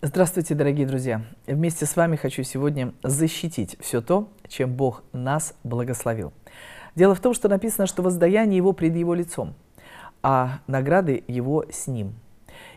Здравствуйте, дорогие друзья! Вместе с вами хочу сегодня защитить все то, чем Бог нас благословил. Дело в том, что написано, что воздаяние его пред его лицом, а награды его с ним –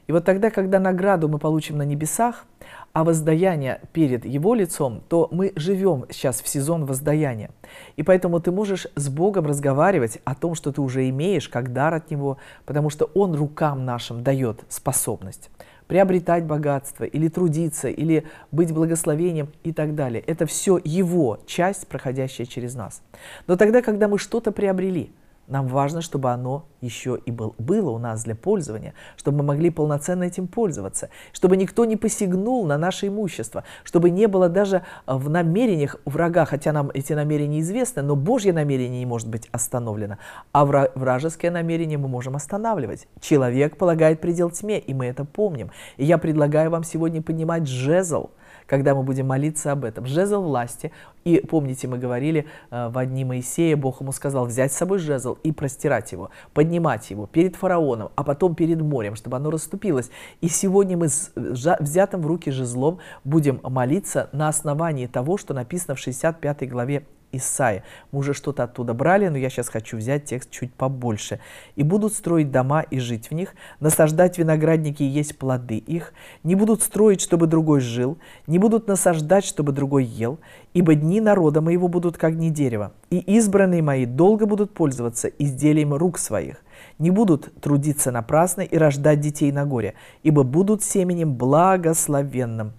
и вот тогда, когда награду мы получим на небесах, а воздаяние перед Его лицом, то мы живем сейчас в сезон воздаяния. И поэтому ты можешь с Богом разговаривать о том, что ты уже имеешь, как дар от Него, потому что Он рукам нашим дает способность приобретать богатство или трудиться, или быть благословением и так далее. Это все Его часть, проходящая через нас. Но тогда, когда мы что-то приобрели, нам важно, чтобы оно еще и был, было у нас для пользования, чтобы мы могли полноценно этим пользоваться, чтобы никто не посягнул на наше имущество, чтобы не было даже а, в намерениях врага, хотя нам эти намерения известны, но Божье намерение не может быть остановлено, а вражеское намерение мы можем останавливать. Человек полагает предел тьме, и мы это помним. И я предлагаю вам сегодня поднимать жезл, когда мы будем молиться об этом. Жезл власти. И помните, мы говорили э, в одни Моисея, Бог ему сказал взять с собой жезл и простирать его. Поднимать поднимать его перед фараоном, а потом перед морем, чтобы оно расступилось. И сегодня мы с взятым в руки жезлом будем молиться на основании того, что написано в 65 главе Исаи. Мы уже что-то оттуда брали, но я сейчас хочу взять текст чуть побольше. «И будут строить дома и жить в них, насаждать виноградники и есть плоды их, не будут строить, чтобы другой жил, не будут насаждать, чтобы другой ел, ибо дни народа моего будут как не дерево. и избранные мои долго будут пользоваться изделием рук своих» не будут трудиться напрасно и рождать детей на горе, ибо будут семенем благословенным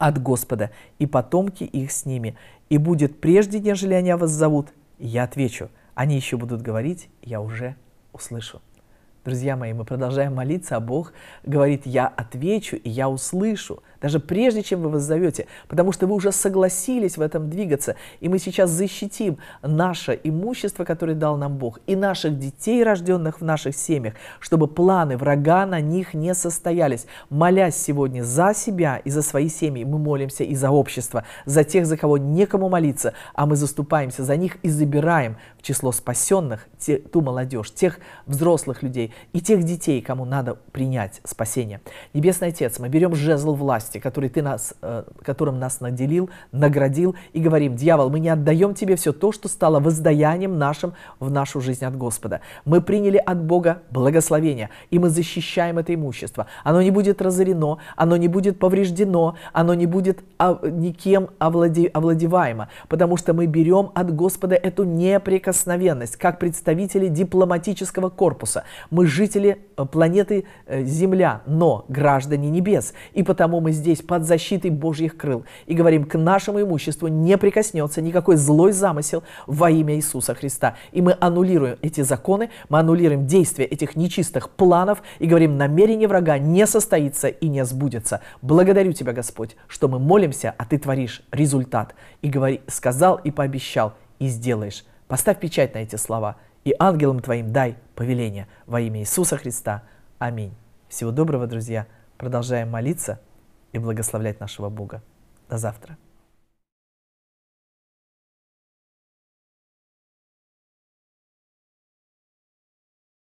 от Господа, и потомки их с ними. И будет прежде, нежели они вас зовут, я отвечу. Они еще будут говорить, я уже услышу. Друзья мои, мы продолжаем молиться, а Бог говорит, я отвечу и я услышу даже прежде, чем вы воззовете, потому что вы уже согласились в этом двигаться, и мы сейчас защитим наше имущество, которое дал нам Бог, и наших детей, рожденных в наших семьях, чтобы планы врага на них не состоялись. Молясь сегодня за себя и за свои семьи, мы молимся и за общество, за тех, за кого некому молиться, а мы заступаемся за них и забираем в число спасенных те, ту молодежь, тех взрослых людей и тех детей, кому надо принять спасение. Небесный Отец, мы берем жезл власти, власти, который ты нас, э, которым нас наделил, наградил, и говорим, дьявол, мы не отдаем тебе все то, что стало воздаянием нашим в нашу жизнь от Господа. Мы приняли от Бога благословение, и мы защищаем это имущество. Оно не будет разорено, оно не будет повреждено, оно не будет а, никем овладе, овладеваемо, потому что мы берем от Господа эту неприкосновенность, как представители дипломатического корпуса. Мы жители э, планеты э, Земля, но граждане небес, и потому мы здесь под защитой Божьих крыл и говорим, к нашему имуществу не прикоснется никакой злой замысел во имя Иисуса Христа. И мы аннулируем эти законы, мы аннулируем действия этих нечистых планов и говорим, намерение врага не состоится и не сбудется. Благодарю Тебя, Господь, что мы молимся, а Ты творишь результат. И говори, сказал и пообещал, и сделаешь. Поставь печать на эти слова и ангелам Твоим дай повеление во имя Иисуса Христа. Аминь. Всего доброго, друзья. Продолжаем молиться и благословлять нашего Бога. До завтра.